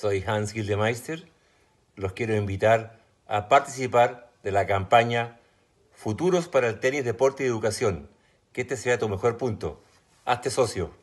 Soy Hans Gildemeister. Los quiero invitar a participar de la campaña Futuros para el Tenis, Deporte y Educación. Que este sea tu mejor punto. Hazte socio.